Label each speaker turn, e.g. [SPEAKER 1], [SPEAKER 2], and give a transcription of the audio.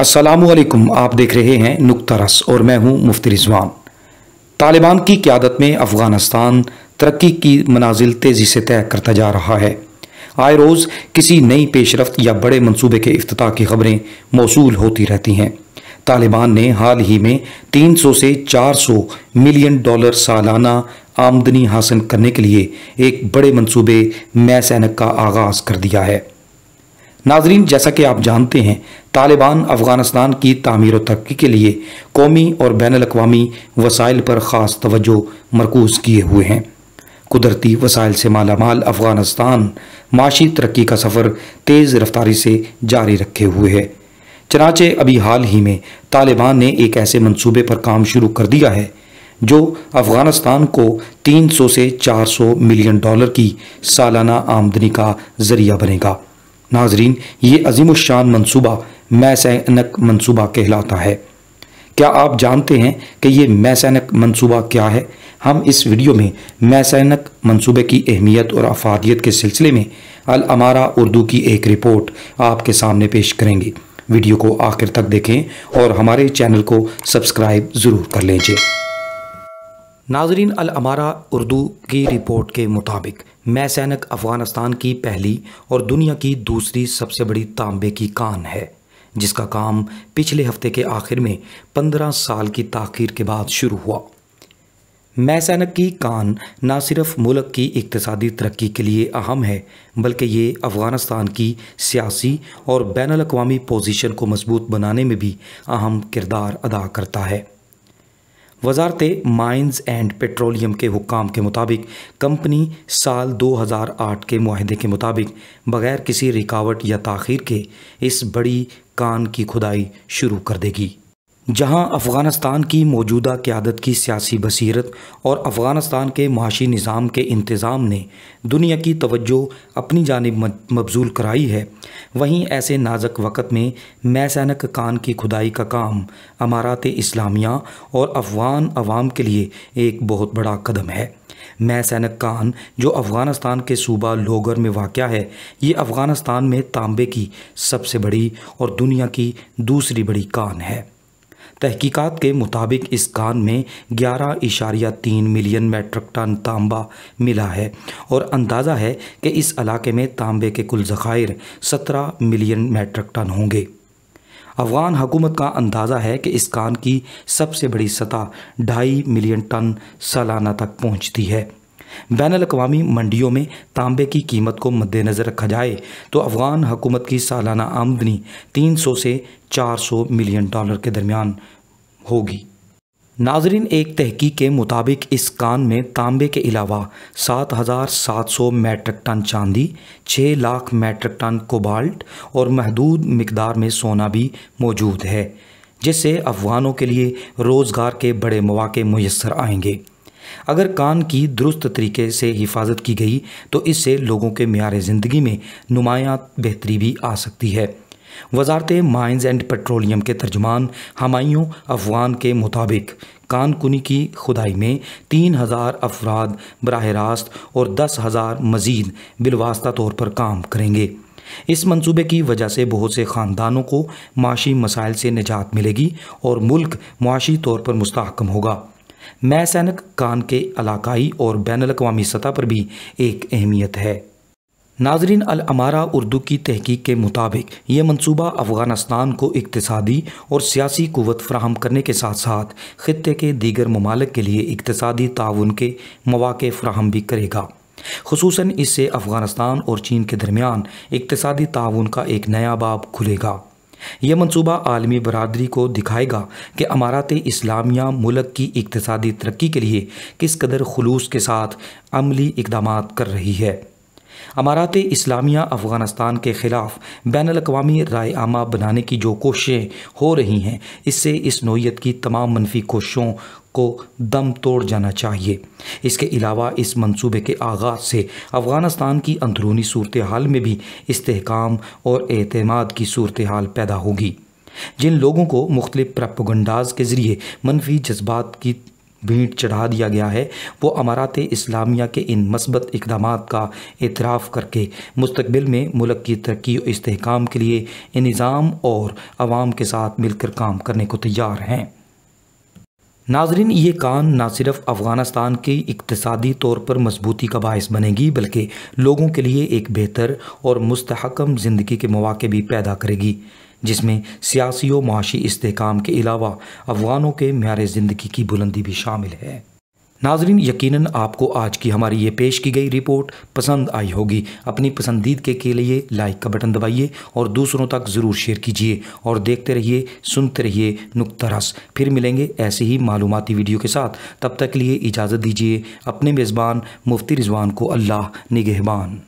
[SPEAKER 1] असलकुम आप देख रहे हैं रस और मैं हूं मुफ्ती रिजवान तालिबान की क्यादत में अफ़गानिस्तान तरक्की की मनाजिल तेज़ी से तय करता जा रहा है आए रोज़ किसी नई पेशरफ या बड़े मनसूबे के अफ्ताह की खबरें मौसू होती रहती हैं तालिबान ने हाल ही में तीन सौ से चार सौ मिलियन डॉलर सालाना आमदनी हासिल करने के लिए एक बड़े मनसूबे मैसैनक का आगाज़ कर दिया है नाजरीन जैसा कि आप जानते हैं तालिबान अफ़गानिस्तान की तमीर तरक्की के लिए कौमी और बैन अवी वसाइल पर ख़ास तोज्जो मरकूज़ किए हुए हैं कुदरती वसाइल से मालामाल अफ़गानिस्तान माशी तरक्की का सफ़र तेज़ रफ्तारी से जारी रखे हुए है चनाचे अभी हाल ही में तालिबान ने एक ऐसे मनसूबे पर काम शुरू कर दिया है जो अफ़गानिस्तान को 300 से 400 मिलियन डॉलर की सालाना आमदनी का ज़रिया बनेगा नाजरीन ये अजीम शान मनसूबा मैसैनक मनसूबा कहलाता है क्या आप जानते हैं कि ये मैसैनक मनसूबा क्या है हम इस वीडियो में मैसैनक मनसूबे की अहमियत और अफादियत के सिलसिले में अल अमारा उर्दू की एक रिपोर्ट आपके सामने पेश करेंगे वीडियो को आखिर तक देखें और हमारे चैनल को सब्सक्राइब ज़रूर कर लीजिए नाजरीन अलमारा उर्दू की रिपोर्ट के मुताबिक मै सैनक अफ़गानिस्तान की पहली और दुनिया की दूसरी सबसे बड़ी तांबे की कान है जिसका काम पिछले हफ्ते के आखिर में पंद्रह साल की ताखीर के बाद शुरू हुआ मैं की कान न सिर्फ मुल्क की इकतदी तरक्की के लिए अहम है बल्कि ये अफ़गानिस्तान की सियासी और बैन अवी पोजीशन को मजबूत बनाने में भी अहम किरदार अदा करता है वजारत माइन्स एंड पेट्रोलियम के हुकाम के मुताबिक कंपनी साल 2008 के माहदे के मुताबिक बग़ैर किसी रिकावट या तखिर के इस बड़ी कान की खुदाई शुरू कर देगी जहां अफ़गानिस्तान की मौजूदा क़्यादत की सियासी बसीरत और अफ़गानिस्तान के माशी निज़ाम के इंतज़ाम ने दुनिया की तवज्जो अपनी जानब मबजूल कराई है वहीं ऐसे नाजक वक़्त में मैसैनक कान की खुदाई का काम अमारात इस्लामिया और अफ़गान अवाम के लिए एक बहुत बड़ा कदम है मै सैनक कान जो अफ़गानिस्तान के सूबा लोगर में वाक़ है ये अफ़गानिस्तान में तांबे की सबसे बड़ी और दुनिया की दूसरी बड़ी कान है तहकीकात के मुताबिक इस कान में ग्यारह इशारिया तीन मिलियन मेट्रिक टन तांबा मिला है और अंदाज़ा है कि इस इलाके में तांबे के कुल ज़ख़ायर सत्रह मिलियन मेट्रिक टन होंगे अफ़गान हुकूमत का अंदाज़ा है कि इस कान की सबसे बड़ी सतह ढाई मिलियन टन सालाना तक पहुँचती है बैन अवी मंडियों में तांबे की कीमत को मद्देनज़र रखा जाए तो अफ़गान हुकूमत की सालाना आमदनी तीन सौ से चार सौ मिलियन डॉलर के दरमियान होगी नाजरीन एक तहकीक के मुताबिक इस कान में तांबे के अलावा 7,700 मैट्रिक टन चांदी 6 लाख मैट्रिक टन कोबाल्ट और महदूद मकदार में सोना भी मौजूद है जिससे अफगानों के लिए रोज़गार के बड़े मौाक़े मैसर आएंगे अगर कान की दुरुस्त तरीके से हिफाजत की गई तो इससे लोगों के मीर ज़िंदगी में नुमाया बेहतरी भी आ सकती है वजारत माइंस एंड पेट्रोलियम के तर्जमान हमायों अफगान के मुताबिक कानकुनी की खुदाई में तीन हज़ार अफराद बरह रास्त और दस हज़ार मज़ीद बिलवास्ता तौर पर काम करेंगे इस मंसूबे की वजह से बहुत से ख़ानदानों को माशी मसाइल से निजात मिलेगी और मुल्क मुआशी तौर पर मस्तकम होगा मै सैनक कान के इलाकई और बैन अवी सतह पर भी एक अहमियत है नाजरीन अलमारा उर्दू की तहकीक के मुताबिक ये मनसूबा अफ़गानिस्तान को इकतदी और सियासी कुत फ्राहम करने के साथ साथ ख़त्े के दीगर ममालक के लिए इकतदी ताउन के मौाक़ फ्राहम भी करेगा खसूस इससे अफ़गानिस्तान और चीन के दरमियान इकतदी ताउन का एक नया बाब खुलेगा यह मनसूबा आलमी बरदरी को दिखाएगा कि अमारात इस्लामिया मुल्क की इकतदी तरक्की के लिए किस कदर खलूस के साथ अमली इकदाम कर रही है अमारात इस्लामिया अफ़गानिस्तान के ख़िलाफ़ बैन अवी राय आमा बनाने की जो कोशिशें हो रही हैं इससे इस नोयत की तमाम मनफी कोशिशों को दम तोड़ जाना चाहिए इसके अलावा इस मंसूबे के आगाज़ से अफ़गानिस्तान की अंदरूनी सूरत हाल में भी इसकाम और अतमाद की सूरत हाल पैदा होगी जिन लोगों को मुख्तलिफ प्रपगंडाज के ज़रिए मनफी जज्बात की भीड़ चढ़ा दिया गया है वो अमारात इस्लामिया के इन मस्बत इकदाम का एतराफ़ करके मुस्तबिल में मुल्क की तरक्की और इसकाम के लिए निज़ाम और आवाम के साथ मिलकर काम करने को तैयार हैं नाजरीन ये कान ना सिर्फ अफ़गानिस्तान की इकतसादी तौर पर मजबूती का बायस बनेगी बल्कि लोगों के लिए एक बेहतर और मस्तकम ज़िंदगी के मौाक़े भी पैदा करेगी जिसमें सियासी और माशी इसकाम के अलावा अफगानों के मैार ज़िंदगी की बुलंदी भी शामिल है नाजरीन यकीनन आपको आज की हमारी ये पेश की गई रिपोर्ट पसंद आई होगी अपनी पसंदीद के, के लिए लाइक का बटन दबाइए और दूसरों तक ज़रूर शेयर कीजिए और देखते रहिए सुनते रहिए नुकता रस फिर मिलेंगे ऐसे ही मालूमती वीडियो के साथ तब तक के लिए इजाज़त दीजिए अपने मेज़बान मुफ्ती रिजवान को अल्लाह निगहबान